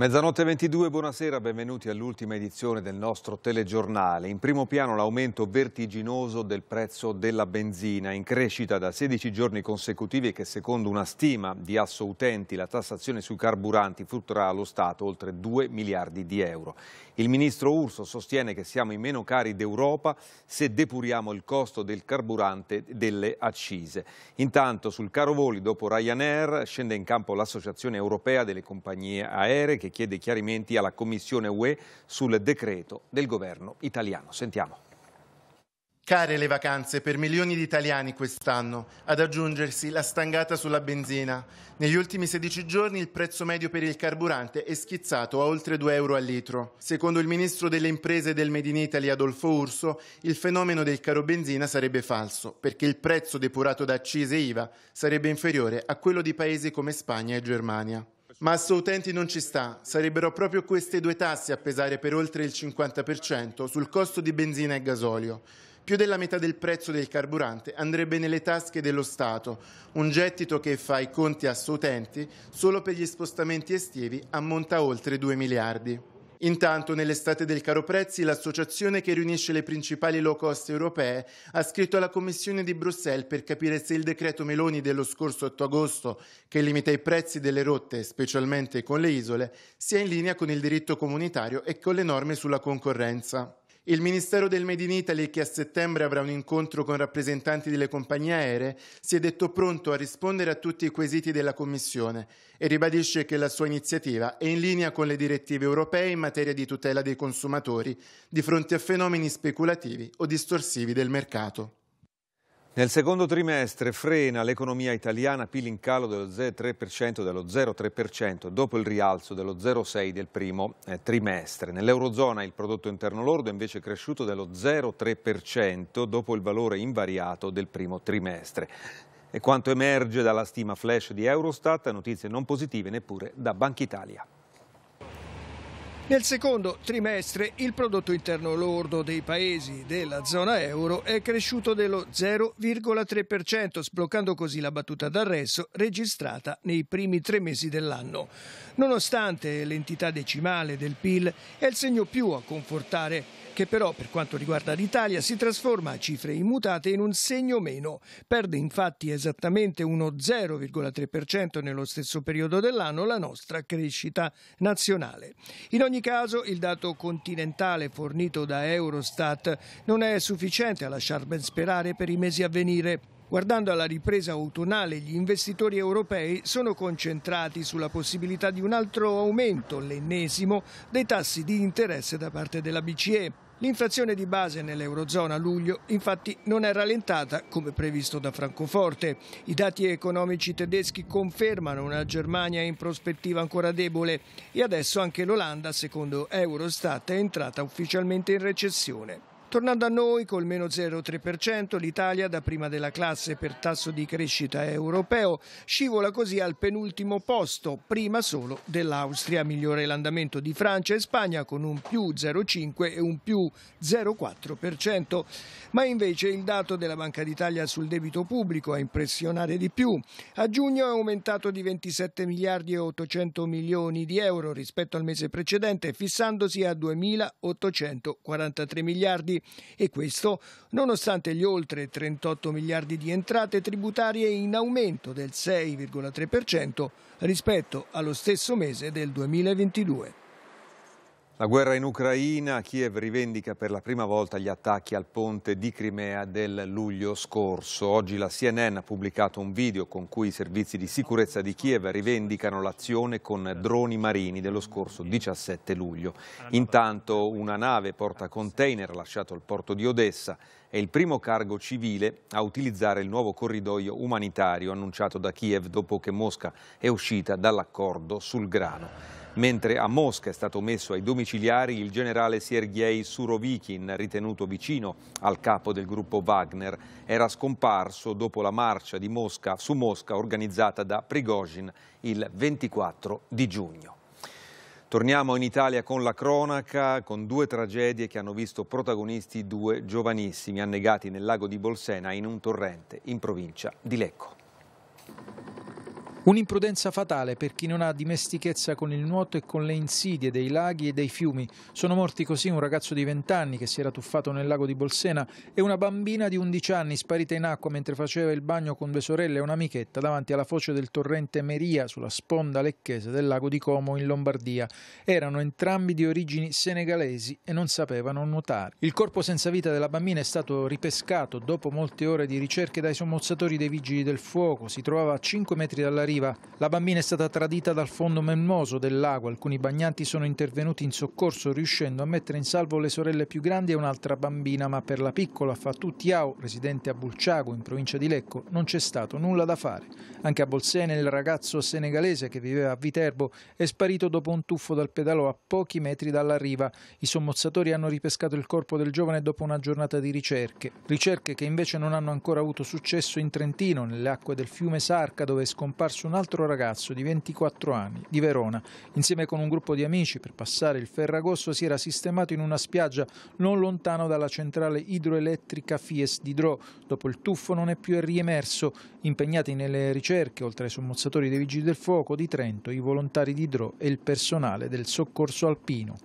Mezzanotte 22, buonasera, benvenuti all'ultima edizione del nostro telegiornale. In primo piano l'aumento vertiginoso del prezzo della benzina, in crescita da 16 giorni consecutivi che secondo una stima di Asso Utenti la tassazione sui carburanti frutterà allo Stato oltre 2 miliardi di euro. Il ministro Urso sostiene che siamo i meno cari d'Europa se depuriamo il costo del carburante delle accise. Intanto sul caro voli dopo Ryanair scende in campo l'Associazione Europea delle Compagnie Aeree che chiede chiarimenti alla Commissione UE sul decreto del governo italiano. Sentiamo. Care le vacanze per milioni di italiani quest'anno, ad aggiungersi la stangata sulla benzina. Negli ultimi 16 giorni il prezzo medio per il carburante è schizzato a oltre 2 euro al litro. Secondo il ministro delle imprese del Made in Italy Adolfo Urso, il fenomeno del caro benzina sarebbe falso, perché il prezzo depurato da accise IVA sarebbe inferiore a quello di paesi come Spagna e Germania ma a suoi utenti non ci sta. Sarebbero proprio queste due tasse a pesare per oltre il 50% sul costo di benzina e gasolio. Più della metà del prezzo del carburante andrebbe nelle tasche dello Stato, un gettito che fa i conti a suoi utenti solo per gli spostamenti estivi ammonta a oltre 2 miliardi. Intanto, nell'estate del caro prezzi, l'associazione che riunisce le principali low cost europee ha scritto alla Commissione di Bruxelles per capire se il decreto Meloni dello scorso 8 agosto, che limita i prezzi delle rotte, specialmente con le isole, sia in linea con il diritto comunitario e con le norme sulla concorrenza. Il Ministero del Made in Italy, che a settembre avrà un incontro con rappresentanti delle compagnie aeree, si è detto pronto a rispondere a tutti i quesiti della Commissione e ribadisce che la sua iniziativa è in linea con le direttive europee in materia di tutela dei consumatori di fronte a fenomeni speculativi o distorsivi del mercato. Nel secondo trimestre frena l'economia italiana PIL in calo dello 0,3% dello 0,3% dopo il rialzo dello 0,6 del primo eh, trimestre. Nell'Eurozona il prodotto interno lordo è invece cresciuto dello 0,3% dopo il valore invariato del primo trimestre. E quanto emerge dalla stima flash di Eurostat, notizie non positive neppure da Banca Italia. Nel secondo trimestre il prodotto interno lordo dei paesi della zona euro è cresciuto dello 0,3%, sbloccando così la battuta d'arresto registrata nei primi tre mesi dell'anno. Nonostante l'entità decimale del PIL è il segno più a confortare che però per quanto riguarda l'Italia si trasforma a cifre immutate in un segno meno. Perde infatti esattamente uno 0,3% nello stesso periodo dell'anno la nostra crescita nazionale. In ogni caso il dato continentale fornito da Eurostat non è sufficiente a lasciar ben sperare per i mesi a venire. Guardando alla ripresa autunnale, gli investitori europei sono concentrati sulla possibilità di un altro aumento, l'ennesimo, dei tassi di interesse da parte della BCE. L'inflazione di base nell'Eurozona a luglio infatti non è rallentata come previsto da Francoforte. I dati economici tedeschi confermano una Germania in prospettiva ancora debole e adesso anche l'Olanda, secondo Eurostat, è entrata ufficialmente in recessione. Tornando a noi, col meno 0,3%, l'Italia, da prima della classe per tasso di crescita europeo, scivola così al penultimo posto, prima solo dell'Austria. Migliore l'andamento di Francia e Spagna con un più 0,5 e un più 0,4%. Ma invece il dato della Banca d'Italia sul debito pubblico a impressionare di più. A giugno è aumentato di 27 miliardi e 800 milioni di euro rispetto al mese precedente, fissandosi a 2.843 miliardi e questo nonostante gli oltre 38 miliardi di entrate tributarie in aumento del 6,3% rispetto allo stesso mese del 2022. La guerra in Ucraina, Kiev rivendica per la prima volta gli attacchi al ponte di Crimea del luglio scorso. Oggi la CNN ha pubblicato un video con cui i servizi di sicurezza di Kiev rivendicano l'azione con droni marini dello scorso 17 luglio. Intanto una nave porta container lasciato al porto di Odessa è il primo cargo civile a utilizzare il nuovo corridoio umanitario annunciato da Kiev dopo che Mosca è uscita dall'accordo sul grano mentre a Mosca è stato messo ai domiciliari il generale Sergei Surovikin, ritenuto vicino al capo del gruppo Wagner. Era scomparso dopo la marcia di Mosca su Mosca organizzata da Prigozhin il 24 di giugno. Torniamo in Italia con la cronaca, con due tragedie che hanno visto protagonisti due giovanissimi annegati nel lago di Bolsena in un torrente in provincia di Lecco. Un'imprudenza fatale per chi non ha dimestichezza con il nuoto e con le insidie dei laghi e dei fiumi. Sono morti così un ragazzo di 20 anni che si era tuffato nel lago di Bolsena e una bambina di 11 anni sparita in acqua mentre faceva il bagno con due sorelle e un'amichetta davanti alla foce del torrente Meria sulla sponda lecchese del lago di Como in Lombardia. Erano entrambi di origini senegalesi e non sapevano nuotare. Il corpo senza vita della bambina è stato ripescato dopo molte ore di ricerche dai sommozzatori dei vigili del fuoco. Si trovava a 5 metri dalla riva. La bambina è stata tradita dal fondo melmoso del lago, alcuni bagnanti sono intervenuti in soccorso riuscendo a mettere in salvo le sorelle più grandi e un'altra bambina, ma per la piccola Fatù Tiao, residente a Bulciago in provincia di Lecco, non c'è stato nulla da fare. Anche a Bolsene il ragazzo senegalese che viveva a Viterbo è sparito dopo un tuffo dal pedalò a pochi metri dalla riva. I sommozzatori hanno ripescato il corpo del giovane dopo una giornata di ricerche, ricerche che invece non hanno ancora avuto successo in Trentino, nelle acque del fiume Sarca dove è scomparso percorso un altro ragazzo di 24 anni, di Verona. Insieme con un gruppo di amici per passare il Ferragosto si era sistemato in una spiaggia non lontano dalla centrale idroelettrica Fies di Dro. Dopo il tuffo non è più riemerso. Impegnati nelle ricerche, oltre ai sommozzatori dei Vigili del Fuoco di Trento, i volontari di Dro e il personale del soccorso alpino.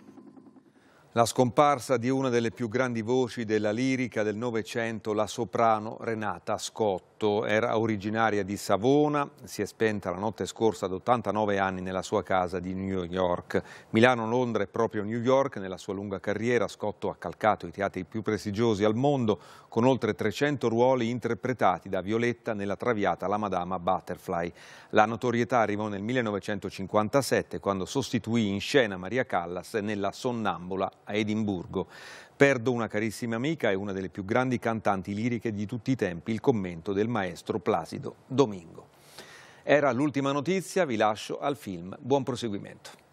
La scomparsa di una delle più grandi voci della lirica del Novecento, la soprano Renata Scotto. Era originaria di Savona, si è spenta la notte scorsa ad 89 anni nella sua casa di New York. Milano, Londra e proprio New York, nella sua lunga carriera, Scotto ha calcato i teatri più prestigiosi al mondo, con oltre 300 ruoli interpretati da Violetta nella traviata La Madama Butterfly. La notorietà arrivò nel 1957, quando sostituì in scena Maria Callas nella Sonnambula a Edimburgo. Perdo una carissima amica e una delle più grandi cantanti liriche di tutti i tempi, il commento del maestro Placido Domingo. Era l'ultima notizia, vi lascio al film. Buon proseguimento.